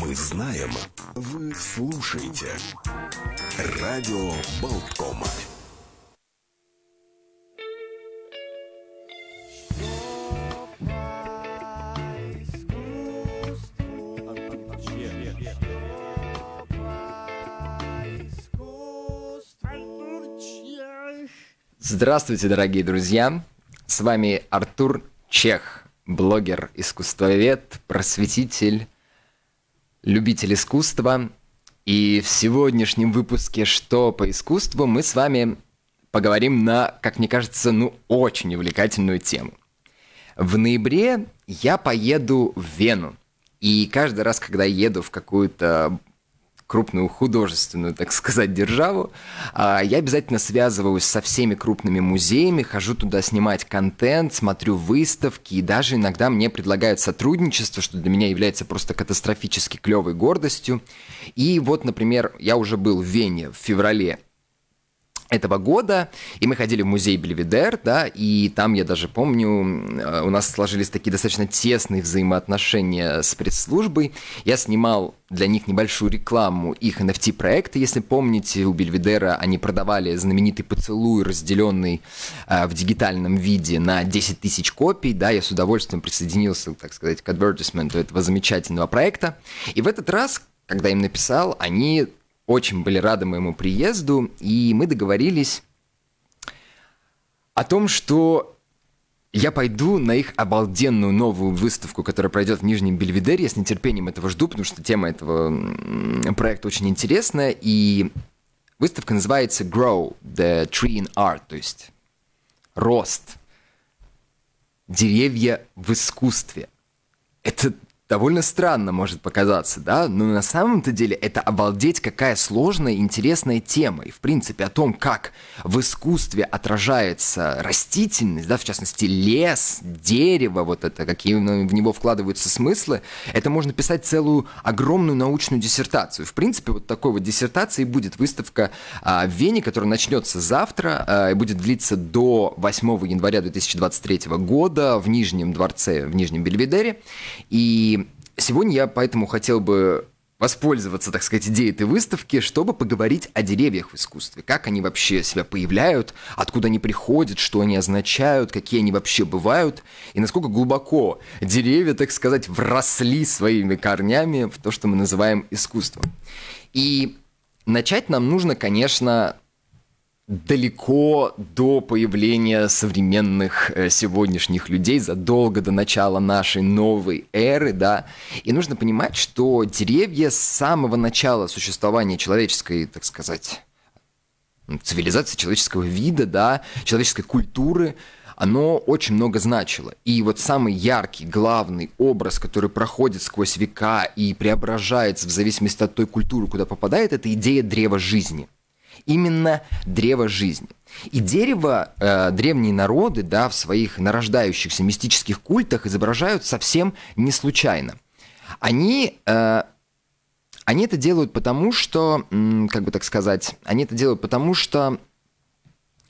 Мы знаем, вы слушаете. Радио Болткома. Здравствуйте, дорогие друзья! С вами Артур Чех, блогер, искусствовед, просветитель, любитель искусства. И в сегодняшнем выпуске «Что по искусству» мы с вами поговорим на, как мне кажется, ну очень увлекательную тему. В ноябре я поеду в Вену. И каждый раз, когда еду в какую-то крупную художественную, так сказать, державу. А, я обязательно связываюсь со всеми крупными музеями, хожу туда снимать контент, смотрю выставки, и даже иногда мне предлагают сотрудничество, что для меня является просто катастрофически клевой гордостью. И вот, например, я уже был в Вене в феврале этого года, и мы ходили в музей Бельведер, да, и там, я даже помню, э, у нас сложились такие достаточно тесные взаимоотношения с пресс-службой. Я снимал для них небольшую рекламу их NFT-проекта. Если помните, у Бельведера они продавали знаменитый поцелуй, разделенный э, в дигитальном виде на 10 тысяч копий. Да, я с удовольствием присоединился, так сказать, к адвертисменту этого замечательного проекта. И в этот раз, когда им написал, они очень были рады моему приезду, и мы договорились о том, что я пойду на их обалденную новую выставку, которая пройдет в Нижнем Бельведере. Я с нетерпением этого жду, потому что тема этого проекта очень интересная. И выставка называется Grow, The Tree in Art, то есть рост, деревья в искусстве. Это довольно странно может показаться, да, но на самом-то деле это обалдеть какая сложная и интересная тема. И в принципе о том, как в искусстве отражается растительность, да, в частности лес, дерево, вот это, какие в него вкладываются смыслы, это можно писать целую огромную научную диссертацию. В принципе, вот такой вот диссертации будет выставка а, в Вене, которая начнется завтра а, и будет длиться до 8 января 2023 года в Нижнем дворце, в Нижнем Бельведере. И Сегодня я поэтому хотел бы воспользоваться, так сказать, идеей этой выставки, чтобы поговорить о деревьях в искусстве, как они вообще себя появляют, откуда они приходят, что они означают, какие они вообще бывают, и насколько глубоко деревья, так сказать, вросли своими корнями в то, что мы называем искусством. И начать нам нужно, конечно, далеко до появления современных э, сегодняшних людей, задолго до начала нашей новой эры, да. И нужно понимать, что деревья с самого начала существования человеческой, так сказать, цивилизации человеческого вида, да, человеческой культуры, оно очень много значило. И вот самый яркий, главный образ, который проходит сквозь века и преображается в зависимости от той культуры, куда попадает, это идея древа жизни – именно древо жизни. И дерево э, древние народы да, в своих нарождающихся мистических культах изображают совсем не случайно. Они, э, они это делают потому, что, как бы так сказать, они это делают потому, что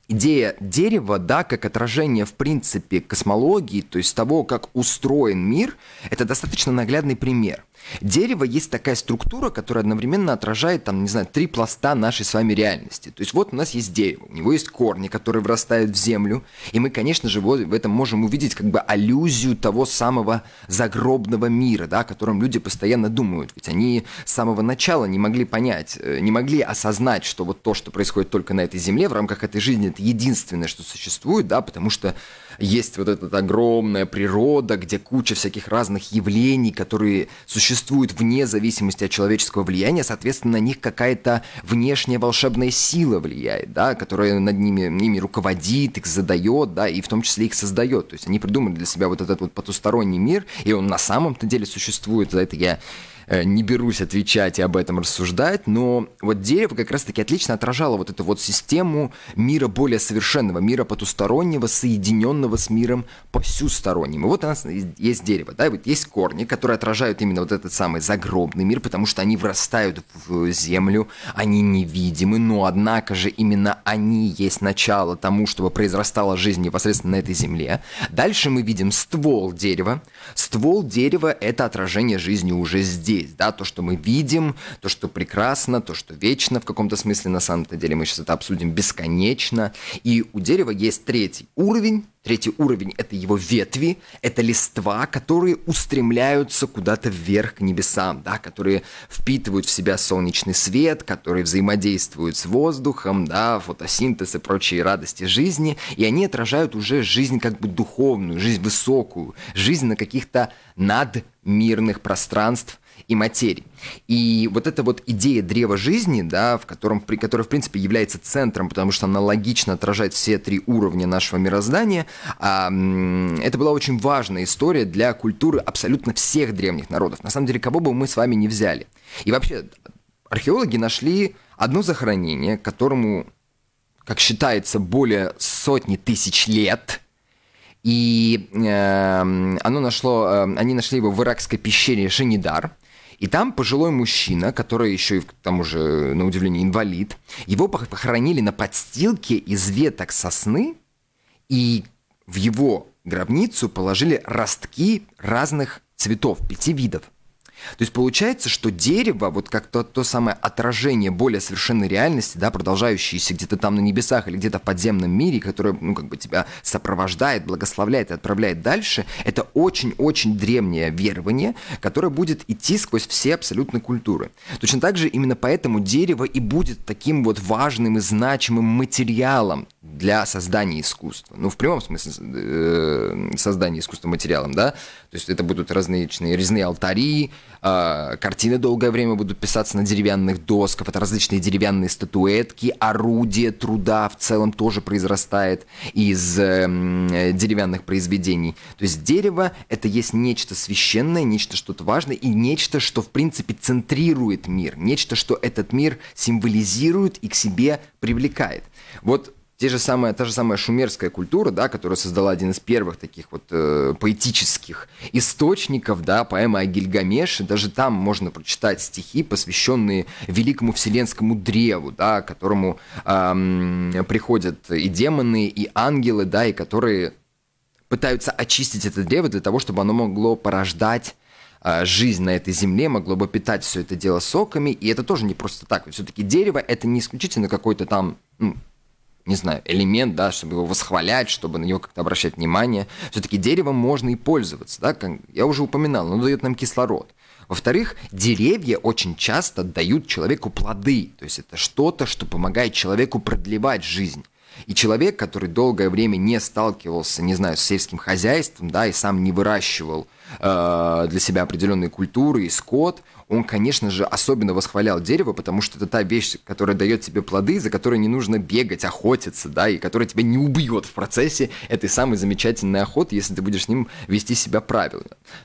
идея дерева, да, как отражение, в принципе, космологии, то есть того, как устроен мир, это достаточно наглядный пример. Дерево есть такая структура, которая одновременно отражает, там, не знаю, три пласта нашей с вами реальности. То есть вот у нас есть дерево, у него есть корни, которые врастают в землю, и мы, конечно же, в этом можем увидеть как бы аллюзию того самого загробного мира, да, о котором люди постоянно думают. Ведь они с самого начала не могли понять, э, не могли осознать, что вот то, что происходит только на этой земле, в рамках этой жизни, это единственное, что существует, да, потому что есть вот эта огромная природа, где куча всяких разных явлений, которые существуют вне зависимости от человеческого влияния, соответственно, на них какая-то внешняя волшебная сила влияет, да, которая над ними, ними руководит, их задает, да, и в том числе их создает. То есть они придумали для себя вот этот вот потусторонний мир, и он на самом-то деле существует. За это я Э, не берусь отвечать и об этом рассуждать, но вот дерево как раз-таки отлично отражало вот эту вот систему мира более совершенного, мира потустороннего, соединенного с миром посюсторонним. И вот у нас есть дерево, да, и вот есть корни, которые отражают именно вот этот самый загробный мир, потому что они врастают в землю, они невидимы, но однако же именно они есть начало тому, чтобы произрастала жизнь непосредственно на этой земле. Дальше мы видим ствол дерева. Ствол дерева — это отражение жизни уже здесь есть, да, то, что мы видим, то, что прекрасно, то, что вечно в каком-то смысле, на самом-то деле, мы сейчас это обсудим бесконечно. И у дерева есть третий уровень, Третий уровень – это его ветви, это листва, которые устремляются куда-то вверх к небесам, да, которые впитывают в себя солнечный свет, которые взаимодействуют с воздухом, да, фотосинтез и прочие радости жизни, и они отражают уже жизнь как бы духовную, жизнь высокую, жизнь на каких-то надмирных пространств, и материи. И вот эта вот идея древа жизни, да, в котором, при, которая, в принципе, является центром, потому что она логично отражает все три уровня нашего мироздания, а, это была очень важная история для культуры абсолютно всех древних народов. На самом деле, кого бы мы с вами не взяли. И вообще, археологи нашли одно захоронение, которому, как считается, более сотни тысяч лет – и э, оно нашло, э, они нашли его в иракской пещере Шинидар. И там пожилой мужчина, который еще и к тому же, на удивление, инвалид, его похоронили на подстилке из веток сосны, и в его гробницу положили ростки разных цветов, пяти видов – то есть получается, что дерево, вот как то, то самое отражение более совершенной реальности, да, продолжающееся где-то там на небесах или где-то в подземном мире, которое, ну, как бы тебя сопровождает, благословляет и отправляет дальше, это очень-очень древнее верование, которое будет идти сквозь все абсолютно культуры. Точно так же именно поэтому дерево и будет таким вот важным и значимым материалом для создания искусства. Ну, в прямом смысле э, создания искусства материалом, да? То есть это будут различные резные алтари, а, картины долгое время будут писаться на деревянных досках, это различные деревянные статуэтки, орудие труда в целом тоже произрастает из э, деревянных произведений. То есть дерево — это есть нечто священное, нечто что-то важное и нечто, что в принципе центрирует мир, нечто, что этот мир символизирует и к себе привлекает. Вот те же самые, та же самая шумерская культура, да, которая создала один из первых таких вот э, поэтических источников, да, поэма о Гильгамеше, даже там можно прочитать стихи, посвященные великому вселенскому древу, да, к которому э, приходят и демоны, и ангелы, да, и которые пытаются очистить это древо для того, чтобы оно могло порождать а, жизнь на этой земле, могло бы питать все это дело соками, и это тоже не просто так. Все-таки дерево это не исключительно какой-то там ну, не знаю, элемент, да, чтобы его восхвалять, чтобы на него как-то обращать внимание. Все-таки деревом можно и пользоваться, да, как я уже упоминал, оно дает нам кислород. Во-вторых, деревья очень часто дают человеку плоды, то есть это что-то, что помогает человеку продлевать жизнь. И человек, который долгое время не сталкивался, не знаю, с сельским хозяйством, да, и сам не выращивал э, для себя определенные культуры и скот, он, конечно же, особенно восхвалял дерево, потому что это та вещь, которая дает тебе плоды, за которой не нужно бегать, охотиться, да, и которая тебя не убьет в процессе этой самой замечательной охоты, если ты будешь с ним вести себя правильно.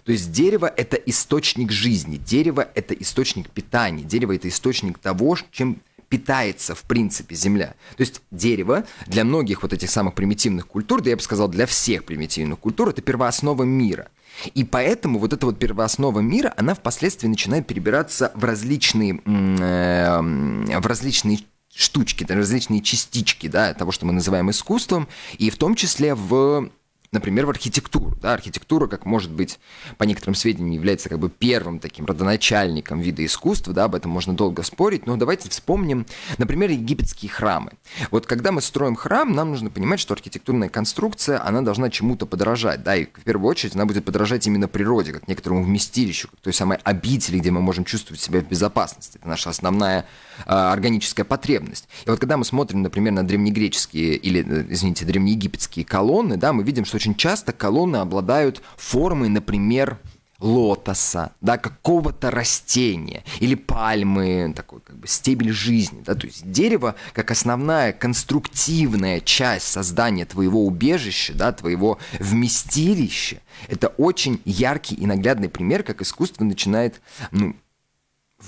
То есть дерево — это источник жизни, дерево — это источник питания, дерево — это источник того, чем питается, в принципе, земля. То есть дерево для многих вот этих самых примитивных культур, да я бы сказал, для всех примитивных культур, это первооснова мира — и поэтому вот эта вот первооснова мира, она впоследствии начинает перебираться в различные, э, в различные штучки, различные частички да, того, что мы называем искусством, и в том числе в например, в архитектуру. Да, архитектура, как может быть, по некоторым сведениям, является как бы первым таким родоначальником вида искусства, да, об этом можно долго спорить, но давайте вспомним, например, египетские храмы. Вот когда мы строим храм, нам нужно понимать, что архитектурная конструкция, она должна чему-то подражать, да, и в первую очередь она будет подражать именно природе, как некоторому вместилищу, как той самой обители, где мы можем чувствовать себя в безопасности. Это наша основная э, органическая потребность. И вот когда мы смотрим, например, на древнегреческие или, э, извините, древнеегипетские колонны, да, мы видим, что очень часто колонны обладают формой, например, лотоса, да, какого-то растения или пальмы, такой как бы стебель жизни, да, то есть дерево как основная конструктивная часть создания твоего убежища, да, твоего вместилища, это очень яркий и наглядный пример, как искусство начинает ну,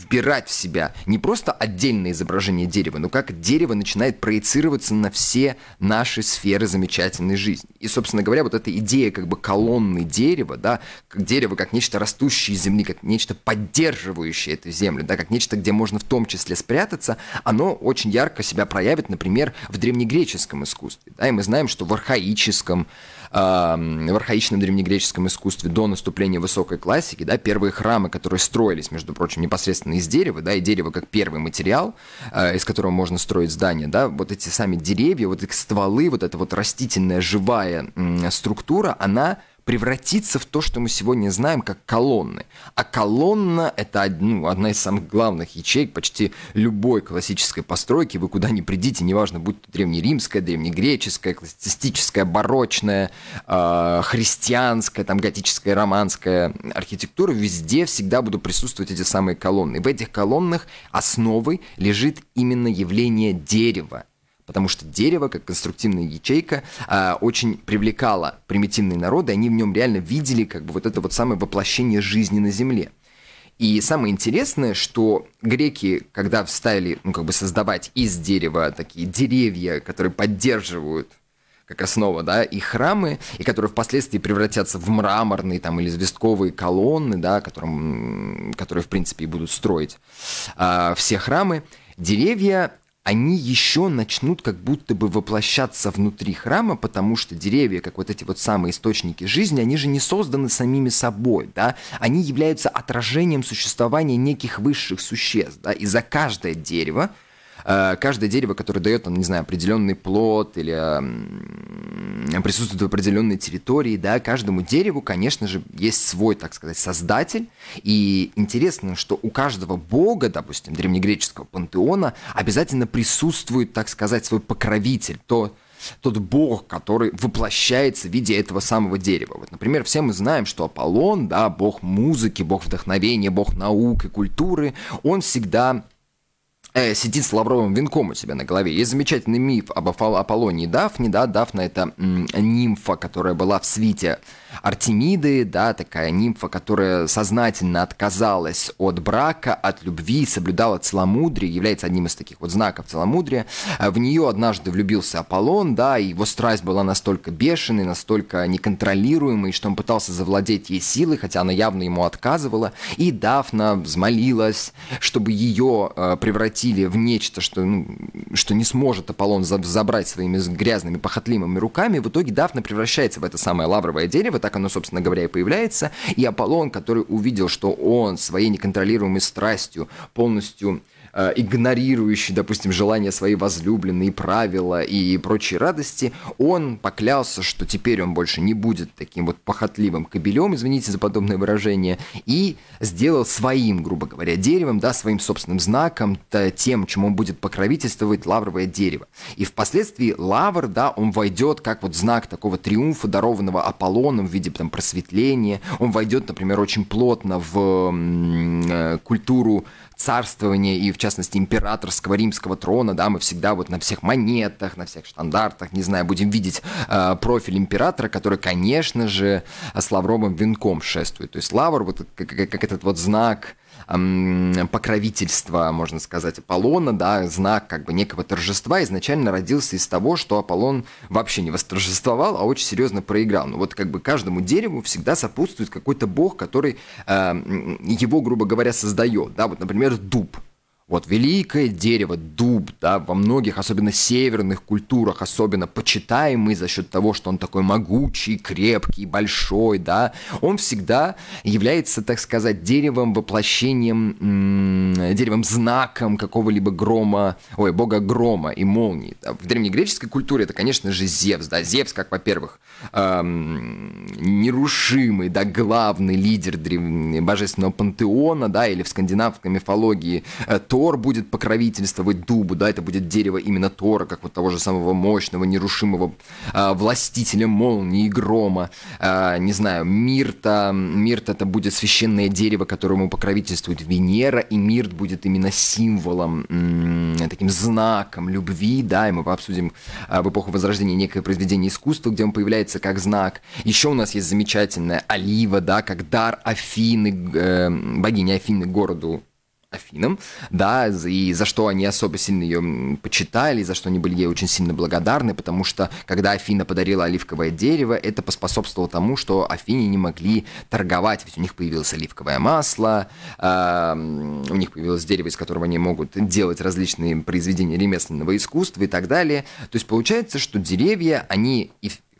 вбирать в себя не просто отдельное изображение дерева, но как дерево начинает проецироваться на все наши сферы замечательной жизни. И, собственно говоря, вот эта идея как бы колонны дерева, да, как дерево как нечто растущее из земли, как нечто поддерживающее эту землю, да, как нечто, где можно в том числе спрятаться, оно очень ярко себя проявит, например, в древнегреческом искусстве. Да, и мы знаем, что в архаическом, в архаичном древнегреческом искусстве до наступления высокой классики, да, первые храмы, которые строились, между прочим, непосредственно из дерева, да, и дерево как первый материал, э, из которого можно строить здание, да, вот эти сами деревья, вот эти стволы, вот эта вот растительная живая структура, она превратиться в то, что мы сегодня знаем как колонны. А колонна – это ну, одна из самых главных ячеек почти любой классической постройки. Вы куда ни придите, неважно, будь то древнеримская, древнегреческая, классицистическая, барочная, э, христианская, там, готическая, романская архитектура, везде всегда будут присутствовать эти самые колонны. в этих колоннах основой лежит именно явление дерева, Потому что дерево, как конструктивная ячейка, а, очень привлекало примитивные народы, они в нем реально видели как бы вот это вот самое воплощение жизни на Земле. И самое интересное, что греки, когда стали ну, как бы создавать из дерева такие деревья, которые поддерживают как основа, да, и храмы, и которые впоследствии превратятся в мраморные там или известковые колонны, да, которым, которые, в принципе, и будут строить э, все храмы, деревья они еще начнут как будто бы воплощаться внутри храма, потому что деревья, как вот эти вот самые источники жизни, они же не созданы самими собой, да, они являются отражением существования неких высших существ, да, и за каждое дерево Э, каждое дерево, которое дает, там, не знаю, определенный плод или присутствует в определенной территории, да, каждому дереву, конечно же, есть свой, так сказать, создатель. И интересно, что у каждого бога, допустим, древнегреческого пантеона, обязательно присутствует, так сказать, свой покровитель, то, тот бог, который воплощается в виде этого самого дерева. Вот, например, все мы знаем, что Аполлон, да, бог музыки, бог вдохновения, бог наук и культуры, он всегда Э, сидит с лавровым венком у себя на голове. Есть замечательный миф об Аполлонии Дафни, да, Дафна это нимфа, которая была в свите Артемиды, да, такая нимфа, которая сознательно отказалась от брака, от любви, соблюдала целомудрие, является одним из таких вот знаков целомудрия. Э, в нее однажды влюбился Аполлон, да, и его страсть была настолько бешеной, настолько неконтролируемой, что он пытался завладеть ей силой, хотя она явно ему отказывала. И Дафна взмолилась, чтобы ее э, превратили в нечто, что, ну, что не сможет Аполлон забрать своими грязными, похотливыми руками. В итоге Дафна превращается в это самое лавровое дерево, так оно, собственно говоря, и появляется. И Аполлон, который увидел, что он своей неконтролируемой страстью полностью э, игнорирующий, допустим, желания своей возлюбленной, правила и прочие радости, он поклялся, что теперь он больше не будет таким вот похотливым кобелем, извините за подобное выражение, и сделал своим, грубо говоря, деревом, да, своим собственным знаком, тем, чему он будет покровительствовать лавровое дерево. И впоследствии лавр, да, он войдет как вот знак такого триумфа, дарованного Аполлоном в виде там просветления, он войдет, например, очень плотно в э, культуру царствования и, в частности, императорского римского трона, да, мы всегда вот на всех монетах, на всех стандартах, не знаю, будем видеть э, профиль императора, который, конечно же, с лавровым венком шествует. То есть лавр, вот как, как этот вот знак покровительства, можно сказать, Аполлона, да, знак как бы некого торжества изначально родился из того, что Аполлон вообще не восторжествовал, а очень серьезно проиграл. Но ну, вот как бы каждому дереву всегда сопутствует какой-то бог, который э, его, грубо говоря, создает. Да, вот, например, дуб вот великое дерево, дуб, да, во многих, особенно северных культурах, особенно почитаемый за счет того, что он такой могучий, крепкий, большой, да, он всегда является, так сказать, деревом, воплощением, деревом, знаком какого-либо грома, ой, бога грома и молнии. Да. В древнегреческой культуре это, конечно же, Зевс, да, Зевс, как, во-первых, эм, нерушимый, да, главный лидер древнего божественного пантеона, да, или в скандинавской мифологии э, Тор будет покровительствовать дубу, да, это будет дерево именно Тора, как вот того же самого мощного, нерушимого э, властителя молнии и грома. Э, не знаю, Мирта, Мирт это будет священное дерево, которому покровительствует Венера, и Мирт будет именно символом, м- таким знаком любви, да, и мы обсудим э, в эпоху Возрождения некое произведение искусства, где он появляется как знак. Еще у нас есть замечательная Олива, да, как дар Афины, э, богиня Афины городу Афинам, да, и за что они особо сильно ее почитали, за что они были ей очень сильно благодарны, потому что когда Афина подарила оливковое дерево, это поспособствовало тому, что Афине не могли торговать, ведь у них появилось оливковое масло, а, у них появилось дерево, из которого они могут делать различные произведения ремесленного искусства и так далее. То есть получается, что деревья, они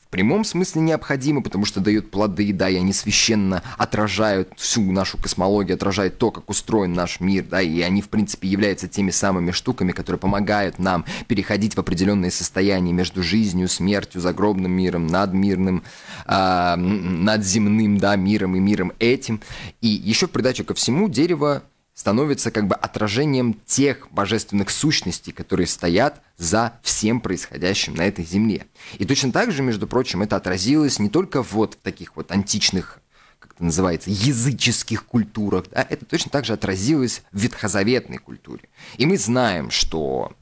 в прямом смысле необходимы, потому что дают плоды, да, и они священно отражают всю нашу космологию, отражают то, как устроен наш мир, да, и они, в принципе, являются теми самыми штуками, которые помогают нам переходить в определенные состояния между жизнью, смертью, загробным миром, надмирным, э, надземным, да, миром и миром этим. И еще в придачу ко всему дерево становится как бы отражением тех божественных сущностей, которые стоят за всем происходящим на этой земле. И точно так же, между прочим, это отразилось не только вот в таких вот античных как это называется, языческих культурах, да, это точно так же отразилось в ветхозаветной культуре. И мы знаем, что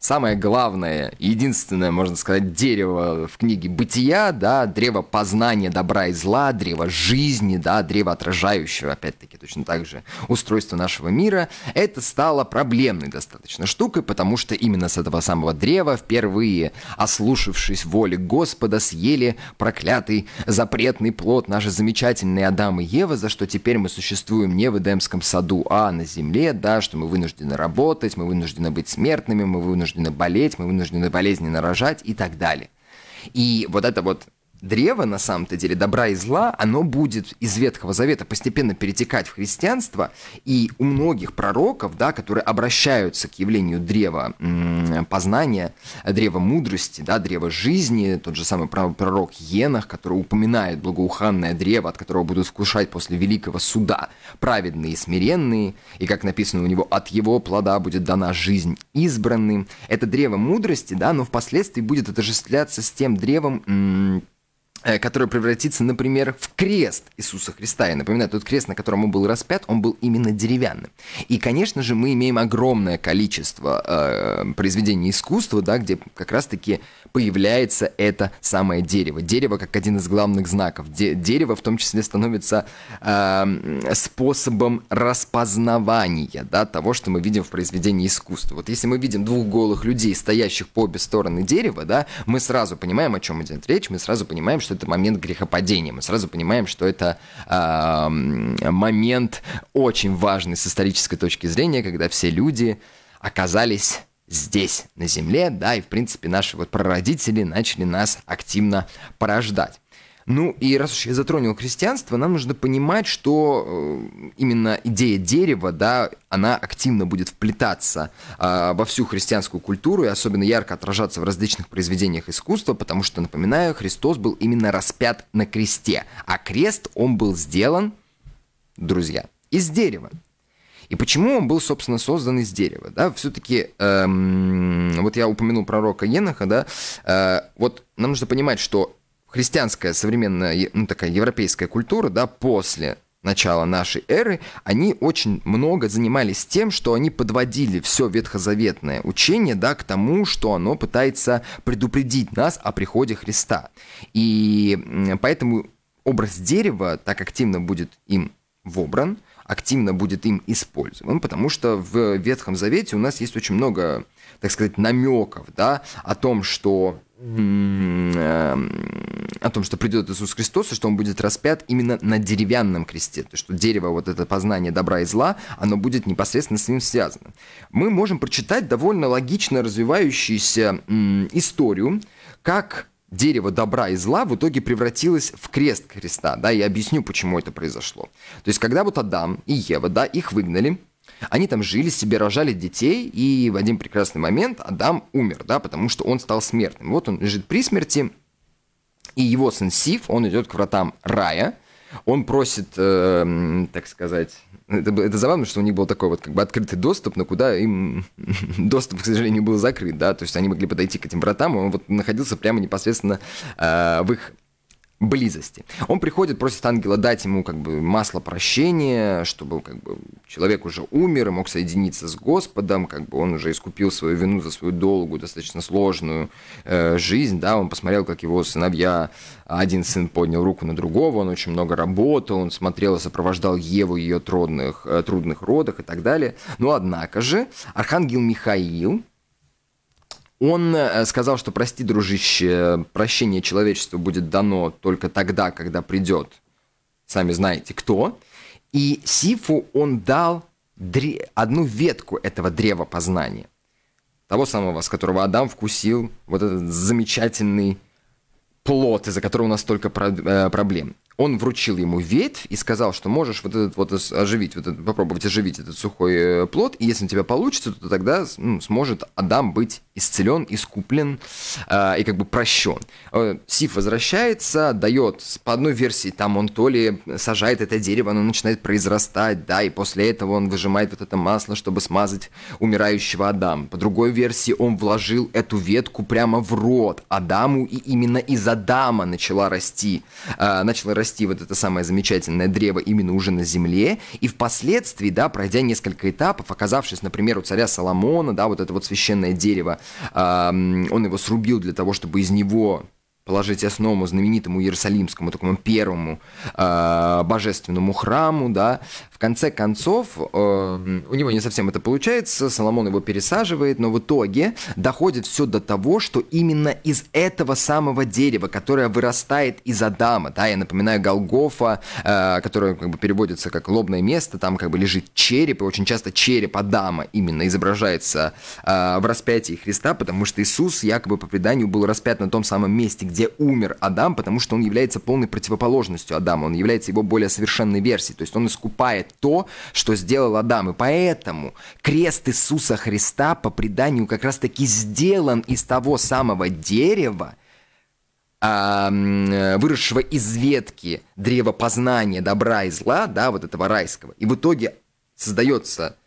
самое главное, единственное, можно сказать, дерево в книге бытия, да, древо познания добра и зла, древо жизни, да, древо отражающего, опять-таки, точно так же устройство нашего мира, это стало проблемной достаточно штукой, потому что именно с этого самого древа впервые, ослушавшись воли Господа, съели проклятый запретный плод наши замечательные Адам и Ева, за что теперь мы существуем не в Эдемском саду, а на земле, да, что мы вынуждены работать, мы вынуждены быть смертными, мы вынуждены вынуждены болеть, мы вынуждены болезненно рожать и так далее. И вот это вот древо, на самом-то деле, добра и зла, оно будет из Ветхого Завета постепенно перетекать в христианство, и у многих пророков, да, которые обращаются к явлению древа познания, древа мудрости, да, древа жизни, тот же самый пророк Енах, который упоминает благоуханное древо, от которого будут вкушать после великого суда праведные и смиренные, и, как написано у него, от его плода будет дана жизнь избранным. Это древо мудрости, да, но впоследствии будет отождествляться с тем древом Э, который превратится, например, в крест Иисуса Христа. Я напоминаю, тот крест, на котором он был распят, он был именно деревянным. И, конечно же, мы имеем огромное количество э, произведений искусства, да, где как раз-таки появляется это самое дерево. Дерево как один из главных знаков. дерево в том числе становится э, способом распознавания да, того, что мы видим в произведении искусства. Вот если мы видим двух голых людей, стоящих по обе стороны дерева, да, мы сразу понимаем, о чем идет речь, мы сразу понимаем, что это момент грехопадения, мы сразу понимаем, что это э, момент очень важный с исторической точки зрения, когда все люди оказались здесь, на Земле, да, и, в принципе, наши вот прародители начали нас активно порождать. Ну и раз уж я затронул христианство, нам нужно понимать, что э, именно идея дерева, да, она активно будет вплетаться э, во всю христианскую культуру и особенно ярко отражаться в различных произведениях искусства, потому что, напоминаю, Христос был именно распят на кресте, а крест он был сделан, друзья, из дерева. И почему он был, собственно, создан из дерева? Да? Все-таки, эм, вот я упомянул пророка Еноха, да, э, вот нам нужно понимать, что христианская современная, ну такая европейская культура, да, после начала нашей эры, они очень много занимались тем, что они подводили все ветхозаветное учение да, к тому, что оно пытается предупредить нас о приходе Христа. И поэтому образ дерева так активно будет им вобран, активно будет им использован, потому что в Ветхом Завете у нас есть очень много, так сказать, намеков да, о том, что эм, о том, что придет Иисус Христос, и что он будет распят именно на деревянном кресте. То есть, что дерево, вот это познание добра и зла, оно будет непосредственно с ним связано. Мы можем прочитать довольно логично развивающуюся историю, как дерево добра и зла в итоге превратилось в крест Христа, да, и объясню, почему это произошло. То есть, когда вот Адам и Ева, да, их выгнали, они там жили себе, рожали детей, и в один прекрасный момент Адам умер, да, потому что он стал смертным. Вот он лежит при смерти, и его сын Сиф, он идет к вратам рая, он просит, э, так сказать, это, это забавно, что у них был такой вот как бы открытый доступ, но куда им доступ, к сожалению, был закрыт, да, то есть они могли подойти к этим вратам, он вот находился прямо непосредственно э, в их близости. Он приходит, просит ангела дать ему как бы масло прощения, чтобы как бы человек уже умер и мог соединиться с Господом, как бы он уже искупил свою вину за свою долгую, достаточно сложную э, жизнь, да, он посмотрел, как его сыновья, один сын поднял руку на другого, он очень много работал, он смотрел и сопровождал Еву ее трудных, э, трудных родах и так далее. Но однако же архангел Михаил, он э, сказал, что прости, дружище, прощение человечеству будет дано только тогда, когда придет, сами знаете, кто. И Сифу он дал дре... одну ветку этого древа познания. Того самого, с которого Адам вкусил вот этот замечательный плод, из-за которого у нас столько про... э, проблем. Он вручил ему ветвь и сказал, что можешь вот этот вот оживить, вот этот, попробовать оживить этот сухой э, плод, и если у тебя получится, то тогда ну, сможет Адам быть исцелен, искуплен э, и как бы прощен. Э, Сиф возвращается, дает, по одной версии, там он то ли сажает это дерево, оно начинает произрастать, да, и после этого он выжимает вот это масло, чтобы смазать умирающего Адама. По другой версии, он вложил эту ветку прямо в рот Адаму, и именно из Адама начала расти, э, начало расти вот это самое замечательное древо именно уже на земле, и впоследствии, да, пройдя несколько этапов, оказавшись, например, у царя Соломона, да, вот это вот священное дерево, он его срубил для того, чтобы из него положить основу знаменитому Иерусалимскому, такому первому э, божественному храму, да, в конце концов, э, у него не совсем это получается, Соломон его пересаживает, но в итоге доходит все до того, что именно из этого самого дерева, которое вырастает из Адама, да, я напоминаю, Голгофа, э, которое как бы переводится как лобное место, там как бы лежит череп, и очень часто череп Адама именно изображается э, в распятии Христа, потому что Иисус якобы по преданию был распят на том самом месте, где умер Адам, потому что он является полной противоположностью Адама, он является его более совершенной версией, то есть он искупает то, что сделал Адам. И поэтому крест Иисуса Христа по преданию как раз-таки сделан из того самого дерева, э, выросшего из ветки древа познания добра и зла, да, вот этого райского. И в итоге создается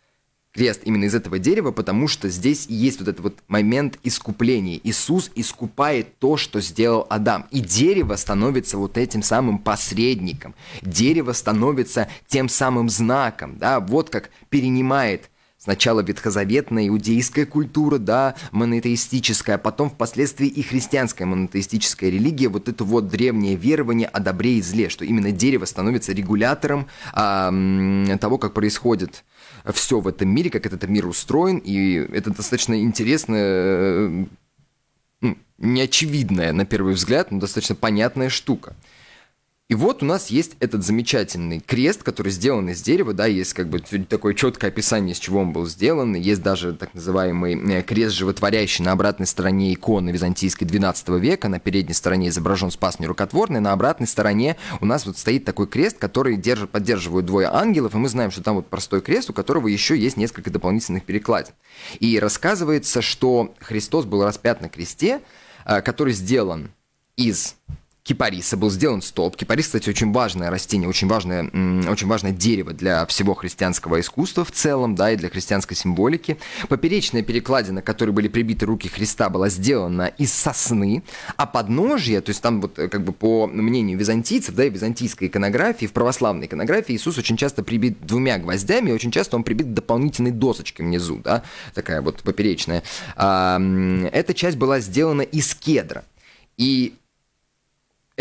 крест именно из этого дерева, потому что здесь есть вот этот вот момент искупления. Иисус искупает то, что сделал Адам. И дерево становится вот этим самым посредником. Дерево становится тем самым знаком, да, вот как перенимает Сначала ветхозаветная иудейская культура, да, монотеистическая, а потом впоследствии и христианская монотеистическая религия, вот это вот древнее верование о добре и зле, что именно дерево становится регулятором а, того, как происходит все в этом мире, как этот мир устроен, и это достаточно интересная, э, неочевидная на первый взгляд, но достаточно понятная штука. И вот у нас есть этот замечательный крест, который сделан из дерева, да, есть как бы такое четкое описание, из чего он был сделан, есть даже так называемый э, крест животворящий на обратной стороне иконы византийской 12 века, на передней стороне изображен спас нерукотворный, на обратной стороне у нас вот стоит такой крест, который держит, поддерживают двое ангелов, и мы знаем, что там вот простой крест, у которого еще есть несколько дополнительных перекладин. И рассказывается, что Христос был распят на кресте, э, который сделан из кипариса был сделан столб. Кипарис, кстати, очень важное растение, очень важное, очень важное дерево для всего христианского искусства в целом, да, и для христианской символики. Поперечная перекладина, к которой были прибиты руки Христа, была сделана из сосны, а подножие, то есть там вот э, как бы по мнению византийцев, да, и византийской иконографии, в православной иконографии Иисус очень часто прибит двумя гвоздями, и очень часто он прибит дополнительной досочкой внизу, да, такая вот поперечная. Эта часть была сделана из кедра. И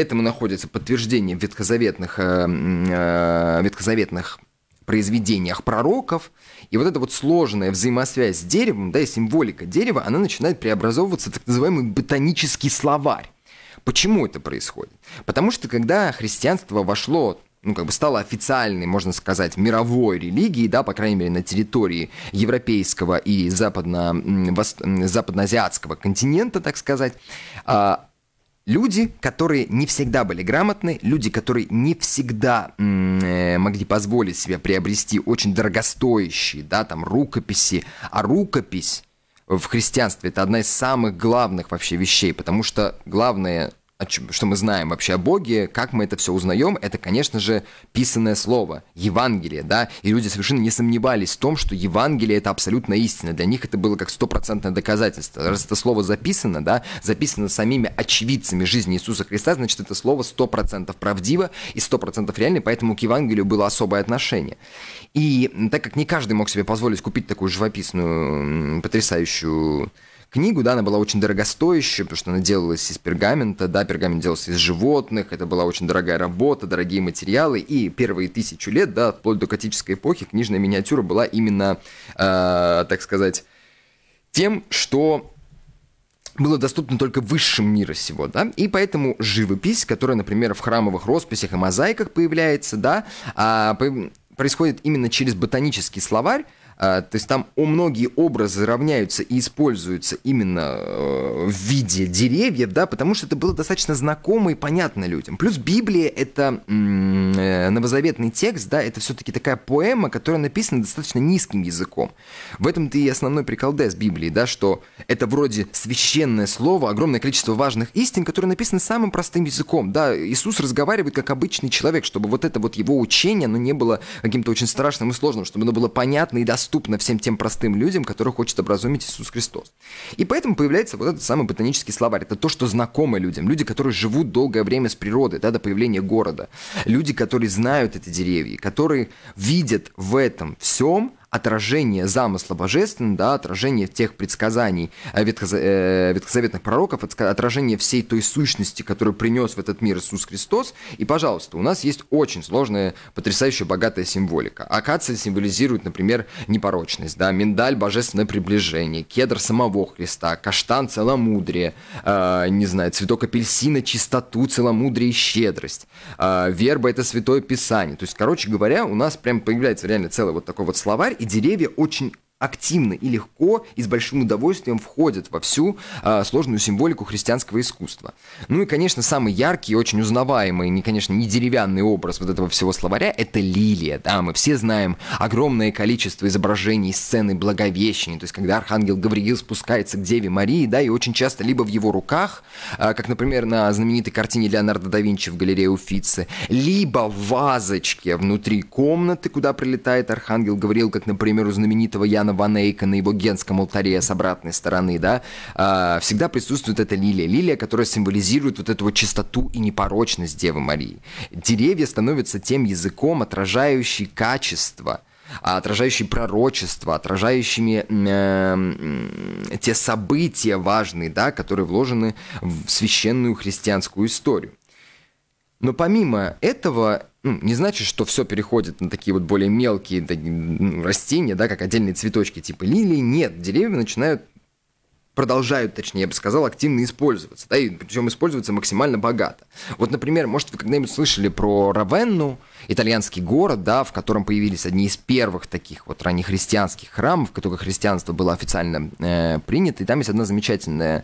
Этому находится подтверждение в ветхозаветных, э, э, ветхозаветных произведениях пророков. И вот эта вот сложная взаимосвязь с деревом, да, и символика дерева, она начинает преобразовываться в так называемый ботанический словарь. Почему это происходит? Потому что когда христианство вошло ну, как бы стало официальной, можно сказать, мировой религией, да, по крайней мере, на территории европейского и западно, западноазиатского континента, так сказать, а, люди, которые не всегда были грамотны, люди, которые не всегда э, могли позволить себе приобрести очень дорогостоящие, да, там, рукописи, а рукопись в христианстве это одна из самых главных вообще вещей, потому что главные что мы знаем вообще о Боге, как мы это все узнаем, это, конечно же, писанное слово, Евангелие, да, и люди совершенно не сомневались в том, что Евангелие это абсолютно истина, для них это было как стопроцентное доказательство. Раз это слово записано, да, записано самими очевидцами жизни Иисуса Христа, значит, это слово сто процентов правдиво и сто процентов реально, поэтому к Евангелию было особое отношение. И так как не каждый мог себе позволить купить такую живописную, потрясающую книгу, да, она была очень дорогостоящая, потому что она делалась из пергамента, да, пергамент делался из животных, это была очень дорогая работа, дорогие материалы, и первые тысячу лет, да, вплоть до готической эпохи, книжная миниатюра была именно, э, так сказать, тем, что было доступно только высшим мира всего, да, и поэтому живопись, которая, например, в храмовых росписях и мозаиках появляется, да, а, происходит именно через ботанический словарь, а, то есть там у многие образы равняются и используются именно э, в виде деревьев, да, потому что это было достаточно знакомо и понятно людям. Плюс Библия — это э, новозаветный текст, да, это все-таки такая поэма, которая написана достаточно низким языком. В этом-то и основной прикол с Библии, да, что это вроде священное слово, огромное количество важных истин, которые написаны самым простым языком, да, Иисус разговаривает как обычный человек, чтобы вот это вот его учение, оно не было каким-то очень страшным и сложным, чтобы оно было понятно и доступно доступно всем тем простым людям, которых хочет образумить Иисус Христос. И поэтому появляется вот этот самый ботанический словарь. Это то, что знакомо людям. Люди, которые живут долгое время с природой, да, до появления города. Люди, которые знают эти деревья, которые видят в этом всем отражение замысла божественного, да, отражение тех предсказаний э, ветхоза... Э, ветхозаветных пророков, отражение всей той сущности, которую принес в этот мир Иисус Христос. И, пожалуйста, у нас есть очень сложная, потрясающая богатая символика. Акация символизирует, например, непорочность, да, миндаль – божественное приближение, кедр – самого Христа, каштан – целомудрие, э, не знаю, цветок апельсина – чистоту, целомудрие и щедрость, э, верба – это святое писание. То есть, короче говоря, у нас прям появляется реально целый вот такой вот словарь и деревья очень активно и легко и с большим удовольствием входят во всю э, сложную символику христианского искусства. Ну и, конечно, самый яркий и очень узнаваемый, не, конечно, не деревянный образ вот этого всего словаря — это лилия, да, мы все знаем огромное количество изображений сцены Благовещения, то есть когда архангел Гавриил спускается к Деве Марии, да, и очень часто либо в его руках, э, как, например, на знаменитой картине Леонардо да Винчи в галерее Уфицы, либо в вазочке внутри комнаты, куда прилетает архангел Гавриил, как, например, у знаменитого Яна Иоганна Ван Эйка на его генском алтаре с обратной стороны, да, э, всегда присутствует эта лилия. Лилия, которая символизирует вот эту вот чистоту и непорочность Девы Марии. Деревья становятся тем языком, отражающий качество а, – отражающий пророчество, отражающими э, те события важные, да, которые вложены в священную христианскую историю. Но помимо этого, ну, не значит, что все переходит на такие вот более мелкие так, растения, да, как отдельные цветочки типа лилии. Нет, деревья начинают продолжают, точнее, я бы сказал, активно использоваться, да, и причем используются максимально богато. Вот, например, может, вы когда-нибудь слышали про Равенну, итальянский город, да, в котором появились одни из первых таких вот раннехристианских храмов, в которых христианство было официально э, принято, и там есть одна замечательная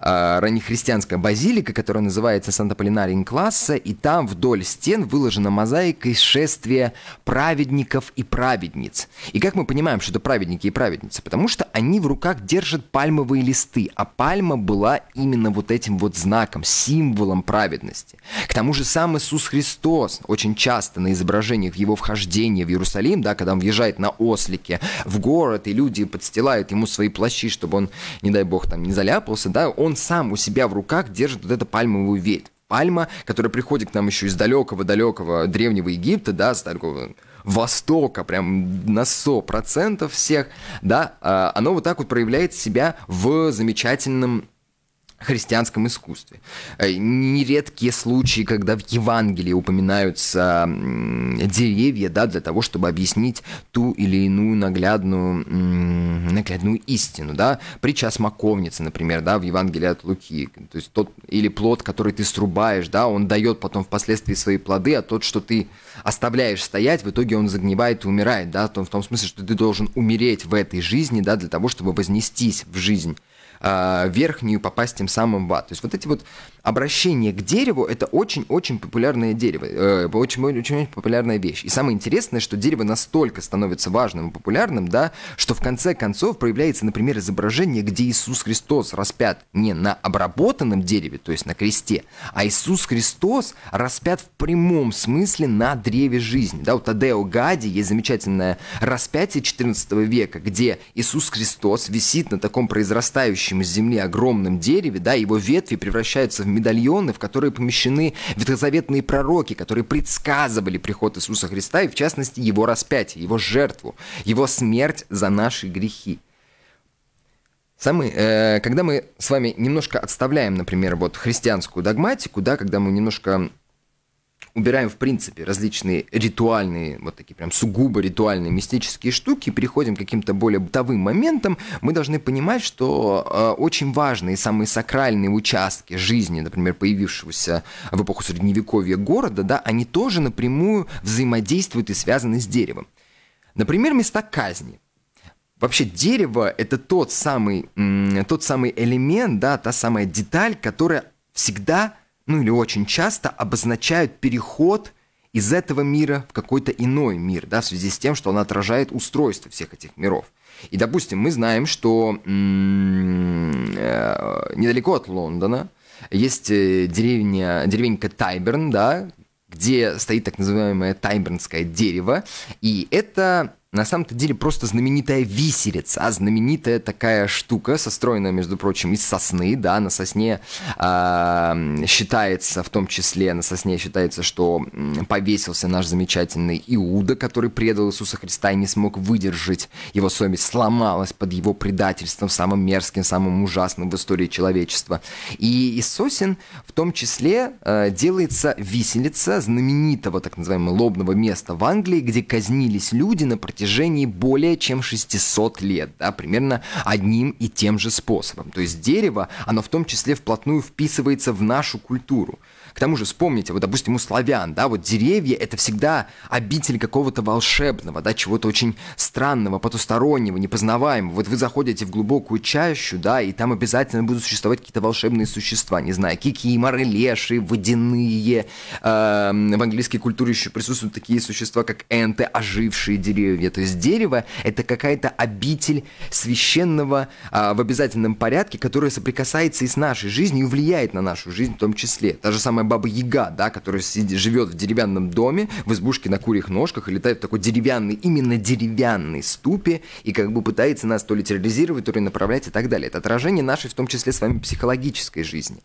э, раннехристианская базилика, которая называется санта полинарин класса и там вдоль стен выложена мозаика из шествия праведников и праведниц. И как мы понимаем, что это праведники и праведницы? Потому что они в руках держат пальмовые лавровые листы, а пальма была именно вот этим вот знаком, символом праведности. К тому же сам Иисус Христос очень часто на изображениях его вхождения в Иерусалим, да, когда он въезжает на ослике в город, и люди подстилают ему свои плащи, чтобы он, не дай бог, там не заляпался, да, он сам у себя в руках держит вот эту пальмовую ветвь пальма, которая приходит к нам еще из далекого-далекого древнего Египта, да, с такого Востока, прям на 100% всех, да, а, оно вот так вот проявляет себя в замечательном христианском искусстве. Э, нередкие случаи, когда в Евангелии упоминаются деревья, да, для того, чтобы объяснить ту или иную наглядную, наглядную истину, да. Притча о например, да, в Евангелии от Луки. То есть тот или плод, который ты срубаешь, да, он дает потом впоследствии свои плоды, а тот, что ты оставляешь стоять, в итоге он загнивает и умирает, да, в том, в том смысле, что ты должен умереть в этой жизни, да, для того, чтобы вознестись в жизнь а, верхнюю попасть тем самым в ад. То есть вот эти вот обращение к дереву это очень-очень популярное дерево, очень-очень э, популярная вещь. И самое интересное, что дерево настолько становится важным и популярным, да, что в конце концов проявляется, например, изображение, где Иисус Христос распят не на обработанном дереве, то есть на кресте, а Иисус Христос распят в прямом смысле на древе жизни. Да, у Тадео Гади есть замечательное распятие 14 века, где Иисус Христос висит на таком произрастающем из земли огромном дереве, да, его ветви превращаются в медальоны, в которые помещены ветхозаветные пророки, которые предсказывали приход Иисуса Христа и, в частности, его распятие, его жертву, его смерть за наши грехи. Самый, э, когда мы с вами немножко отставляем, например, вот христианскую догматику, да, когда мы немножко убираем, в принципе, различные ритуальные, вот такие прям сугубо ритуальные мистические штуки, переходим к каким-то более бытовым моментам, мы должны понимать, что э, очень важные, самые сакральные участки жизни, например, появившегося в эпоху Средневековья города, да, они тоже напрямую взаимодействуют и связаны с деревом. Например, места казни – Вообще дерево это тот самый, тот самый элемент, да, та самая деталь, которая всегда ну или очень часто обозначают переход из этого мира в какой-то иной мир, да, в связи с тем, что он отражает устройство всех этих миров. И, допустим, мы знаем, что э, недалеко от Лондона есть э, деревня, деревенька Тайберн, да, где стоит так называемое тайбернское дерево, и это на самом-то деле просто знаменитая виселица, а знаменитая такая штука, состроенная, между прочим, из сосны, да, на сосне э, считается, в том числе на сосне считается, что повесился наш замечательный Иуда, который предал Иисуса Христа и не смог выдержать, его совесть сломалась под его предательством, самым мерзким, самым ужасным в истории человечества. И из сосен в том числе э, делается виселица знаменитого так называемого лобного места в Англии, где казнились люди на протяжении протяжении более чем 600 лет, да, примерно одним и тем же способом. То есть дерево, оно в том числе вплотную вписывается в нашу культуру. К тому же вспомните, вот, допустим, у славян, да, вот деревья — это всегда обитель какого-то волшебного, да, чего-то очень странного, потустороннего, непознаваемого. Вот вы заходите в глубокую чащу, да, и там обязательно будут существовать какие-то волшебные существа, не знаю, кикиморы, леши, водяные. Эм, в английской культуре еще присутствуют такие существа, как энты, ожившие деревья. То есть дерево — это какая-то обитель священного а, в обязательном порядке, которая соприкасается и с нашей жизнью, и влияет на нашу жизнь в том числе. Та же самая Баба Яга, да, которая сидит, живет в деревянном доме, в избушке на курьих ножках и летает в такой деревянный, именно деревянный ступе и как бы пытается нас то ли терроризировать, то ли направлять и так далее. Это отражение нашей, в том числе с вами, психологической жизни.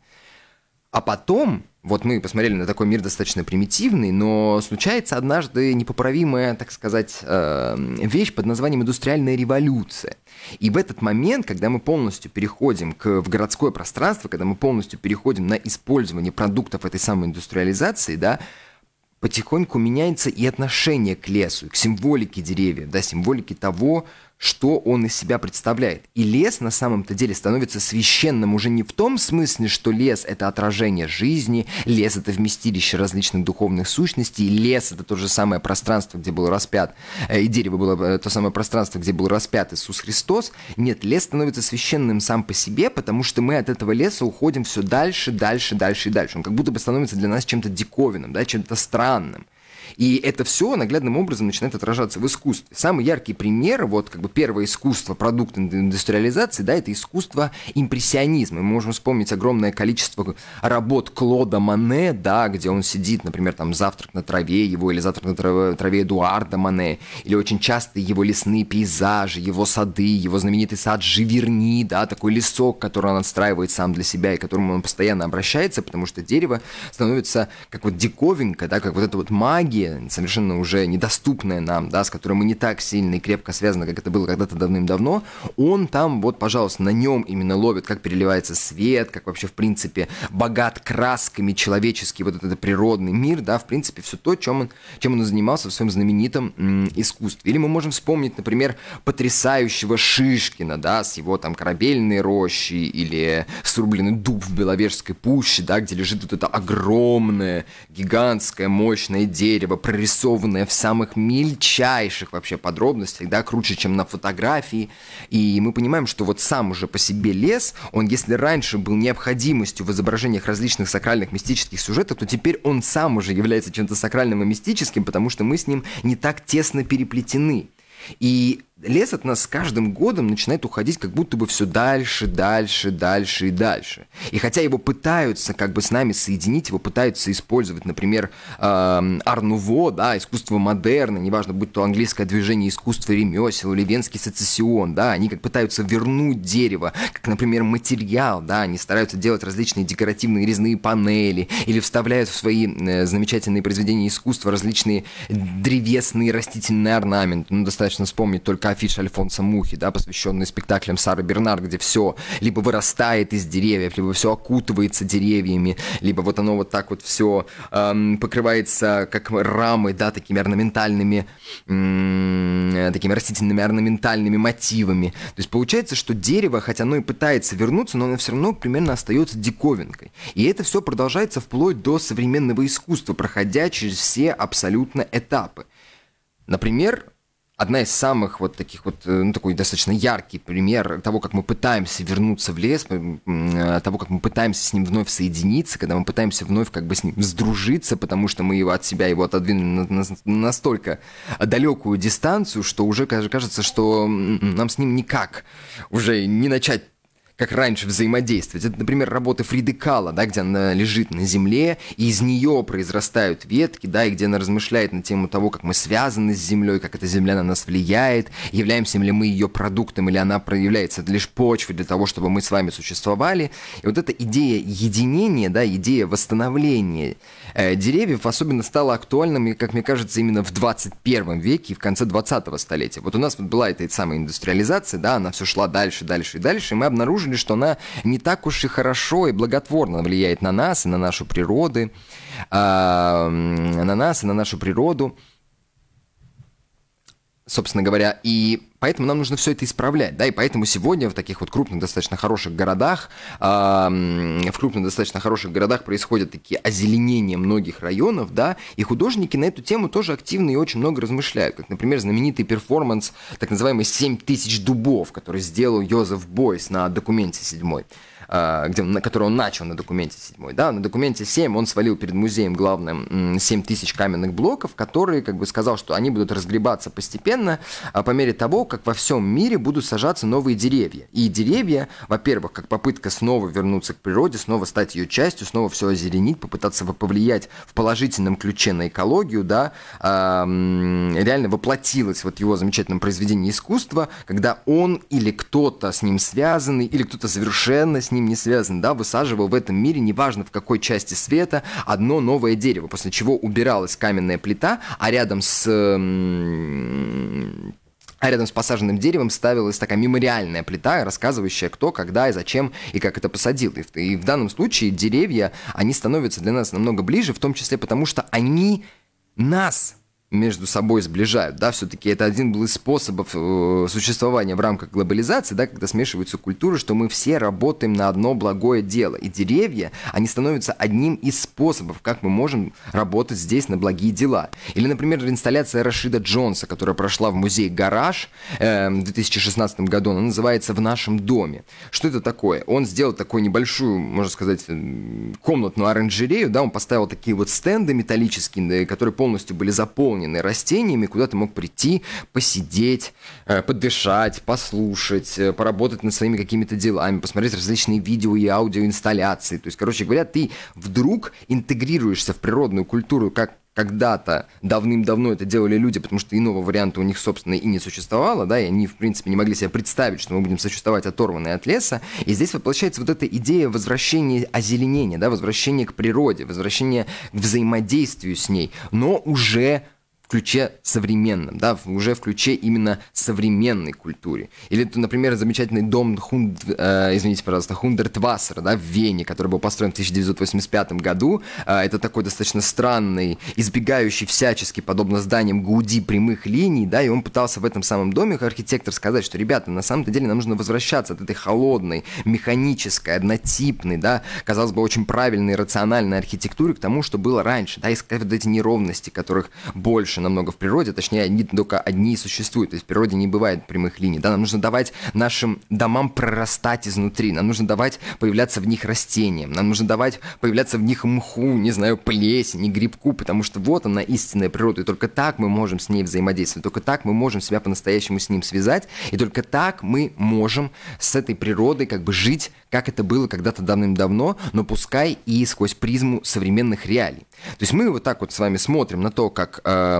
А потом вот мы посмотрели на такой мир достаточно примитивный, но случается однажды непоправимая, так сказать, эм, вещь под названием индустриальная революция. И в этот момент, когда мы полностью переходим к, в городское пространство, когда мы полностью переходим на использование продуктов этой самой индустриализации, да, потихоньку меняется и отношение к лесу, к символике деревьев, да, символике того, что он из себя представляет. И лес на самом-то деле становится священным уже не в том смысле, что лес — это отражение жизни, лес — это вместилище различных духовных сущностей, лес — это то же самое пространство, где был распят, э, и дерево было э, то самое пространство, где был распят Иисус Христос. Нет, лес становится священным сам по себе, потому что мы от этого леса уходим все дальше, дальше, дальше и дальше. Он как будто бы становится для нас чем-то диковинным, да, чем-то странным. И это все наглядным образом начинает отражаться в искусстве. Самый яркий пример, вот как бы первое искусство, продукта индустриализации, да, это искусство импрессионизма. Мы можем вспомнить огромное количество работ Клода Мане, да, где он сидит, например, там «Завтрак на траве» его или «Завтрак на траве, траве Эдуарда Мане, или очень часто его лесные пейзажи, его сады, его знаменитый сад Живерни, да, такой лесок, который он отстраивает сам для себя и к которому он постоянно обращается, потому что дерево становится как вот диковинка, да, как вот эта вот магия, другие, совершенно уже недоступное нам, да, с которым мы не так сильно и крепко связаны, как это было когда-то давным-давно, он там вот, пожалуйста, на нем именно ловит, как переливается свет, как вообще, в принципе, богат красками человеческий вот этот природный мир, да, в принципе, все то, чем он, чем он занимался в своем знаменитом м, искусстве. Или мы можем вспомнить, например, потрясающего Шишкина, да, с его там корабельной рощи или срубленный дуб в Беловежской пуще, да, где лежит вот это огромное, гигантское, мощное дерево, бы прорисованная в самых мельчайших вообще подробностях, да, круче, чем на фотографии. И мы понимаем, что вот сам уже по себе лес, он если раньше был необходимостью в изображениях различных сакральных мистических сюжетов, то теперь он сам уже является чем-то сакральным и мистическим, потому что мы с ним не так тесно переплетены. И лес от нас с каждым годом начинает уходить как будто бы все дальше, дальше, дальше и дальше. И хотя его пытаются как бы с нами соединить, его пытаются использовать, например, эм, Арнуво, да, искусство модерна, неважно, будь то английское движение искусства ремесел или венский сецессион, да, они как пытаются вернуть дерево, как, например, материал, да, они стараются делать различные декоративные резные панели или вставляют в свои э, замечательные произведения искусства различные древесные растительные орнаменты. Ну, достаточно вспомнить только афиш Альфонса Мухи, да, посвященный спектаклям Сары Бернар, где все либо вырастает из деревьев, либо все окутывается деревьями, либо вот оно вот так вот все эм, покрывается как рамы, да, такими орнаментальными, эм, такими растительными орнаментальными мотивами. То есть получается, что дерево, хотя оно и пытается вернуться, но оно все равно примерно остается диковинкой. И это все продолжается вплоть до современного искусства, проходя через все абсолютно этапы. Например, одна из самых вот таких вот, э, ну, такой достаточно яркий пример того, как мы пытаемся вернуться в лес, э, того, как мы пытаемся с ним вновь соединиться, когда мы пытаемся вновь как бы с ним сдружиться, потому что мы его от себя его отодвинули на, на, настолько далекую дистанцию, что уже кажется, что нам с ним никак уже не начать как раньше взаимодействовать. Это, например, работа Фридекала, да, где она лежит на земле, и из нее произрастают ветки, да, и где она размышляет на тему того, как мы связаны с землей, как эта земля на нас влияет, являемся ли мы ее продуктом, или она проявляется лишь почвой для того, чтобы мы с вами существовали. И вот эта идея единения, да, идея восстановления э, деревьев особенно стала актуальным, как мне кажется, именно в 21 веке и в конце 20-го столетия. Вот у нас вот была эта, эта самая индустриализация, да, она все шла дальше, дальше и дальше, и мы обнаружили, обнаружили, что она не так уж и хорошо и благотворно влияет на нас и на нашу природу, а, на нас и на нашу природу. Собственно говоря, и Поэтому нам нужно все это исправлять, да, и поэтому сегодня в таких вот крупных, достаточно хороших городах, э, в крупных, достаточно хороших городах происходят такие озеленения многих районов, да, и художники на эту тему тоже активно и очень много размышляют, как, например, знаменитый перформанс так называемый «Семь тысяч дубов», который сделал Йозеф Бойс на документе седьмой. А, где, на который он начал на документе 7, да, на документе 7 он свалил перед музеем главным 7 тысяч каменных блоков, которые, как бы сказал, что они будут разгребаться постепенно а по мере того, как во всем мире будут сажаться новые деревья. И деревья, во-первых, как попытка снова вернуться к природе, снова стать ее частью, снова все озеленить, попытаться повлиять в положительном ключе на экологию, да, а, реально воплотилось вот его замечательном произведении искусства, когда он или кто-то с ним связанный, или кто-то совершенно с ним не связан, да, высаживал в этом мире, неважно в какой части света, одно новое дерево, после чего убиралась каменная плита, а рядом с а рядом с посаженным деревом ставилась такая мемориальная плита, рассказывающая кто, когда и зачем и как это посадил. И в, и в данном случае деревья, они становятся для нас намного ближе, в том числе потому, что они нас между собой сближают, да, все-таки это один был из способов э, существования в рамках глобализации, да, когда смешиваются культуры, что мы все работаем на одно благое дело, и деревья, они становятся одним из способов, как мы можем работать здесь на благие дела. Или, например, инсталляция Рашида Джонса, которая прошла в музее «Гараж» э, в 2016 году, она называется «В нашем доме». Что это такое? Он сделал такую небольшую, можно сказать, э, комнатную оранжерею, да, он поставил такие вот стенды металлические, э, которые полностью были заполнены наполненный растениями, куда ты мог прийти, посидеть, э, подышать, послушать, э, поработать над своими какими-то делами, посмотреть различные видео и аудиоинсталляции. То есть, короче говоря, ты вдруг интегрируешься в природную культуру как когда-то давным-давно это делали люди, потому что иного варианта у них, собственно, и не существовало, да, и они, в принципе, не могли себе представить, что мы будем существовать оторванные от леса. И здесь воплощается вот эта идея возвращения озеленения, да, возвращения к природе, возвращения к взаимодействию с ней, но уже в ключе современном, да, уже в ключе именно современной культуре. Или, например, замечательный дом Хунд, э, извините, пожалуйста, Хундертвассер, да, в Вене, который был построен в 1985 году. Э, это такой достаточно странный, избегающий всячески, подобно зданиям Гауди, прямых линий, да, и он пытался в этом самом доме, как архитектор, сказать, что, ребята, на самом-то деле нам нужно возвращаться от этой холодной, механической, однотипной, да, казалось бы, очень правильной, рациональной архитектуры к тому, что было раньше, да, искать вот эти неровности, которых больше больше намного в природе, точнее, они только одни существуют, то есть в природе не бывает прямых линий, да, нам нужно давать нашим домам прорастать изнутри, нам нужно давать появляться в них растениям, нам нужно давать появляться в них мху, не знаю, плесень, грибку, потому что вот она истинная природа, и только так мы можем с ней взаимодействовать, только так мы можем себя по-настоящему с ним связать, и только так мы можем с этой природой как бы жить, как это было когда-то давным-давно, но пускай и сквозь призму современных реалий. То есть мы вот так вот с вами смотрим на то, как э,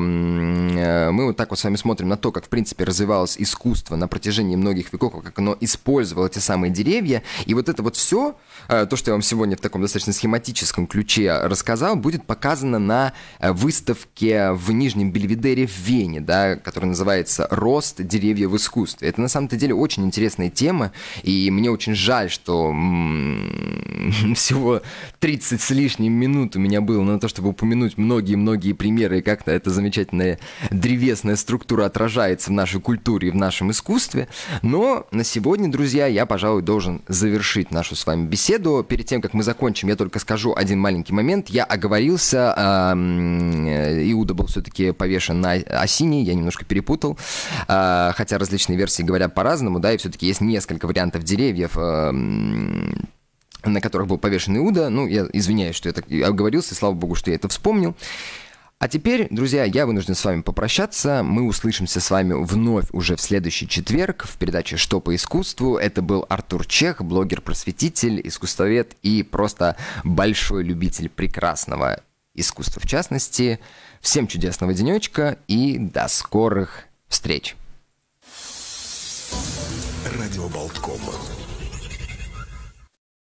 Э, мы вот так вот с вами смотрим на то, как, в принципе, развивалось искусство на протяжении многих веков, как оно использовало те самые деревья. И вот это вот все, э, то, что я вам сегодня в таком достаточно схематическом ключе рассказал, будет показано на э, выставке в Нижнем Бельведере в Вене, да, которая называется «Рост деревьев в искусстве». Это, на самом-то деле, очень интересная тема, и мне очень жаль, что всего 30 с лишним минут у меня было на то, чтобы упомянуть многие-многие примеры, и как-то это замечательно замечательная древесная структура отражается в нашей культуре и в нашем искусстве. Но на сегодня, друзья, я, пожалуй, должен завершить нашу с вами беседу. Перед тем, как мы закончим, я только скажу один маленький момент. Я оговорился, э, Иуда был все-таки повешен на осине, я немножко перепутал. А, хотя различные версии говорят по-разному, да, и все-таки есть несколько вариантов деревьев на которых был повешен Иуда. Ну, я извиняюсь, что я так оговорился, слава богу, что я это вспомнил. А теперь, друзья, я вынужден с вами попрощаться. Мы услышимся с вами вновь уже в следующий четверг в передаче «Что по искусству». Это был Артур Чех, блогер-просветитель, искусствовед и просто большой любитель прекрасного искусства в частности. Всем чудесного денечка и до скорых встреч! Радио Болткома.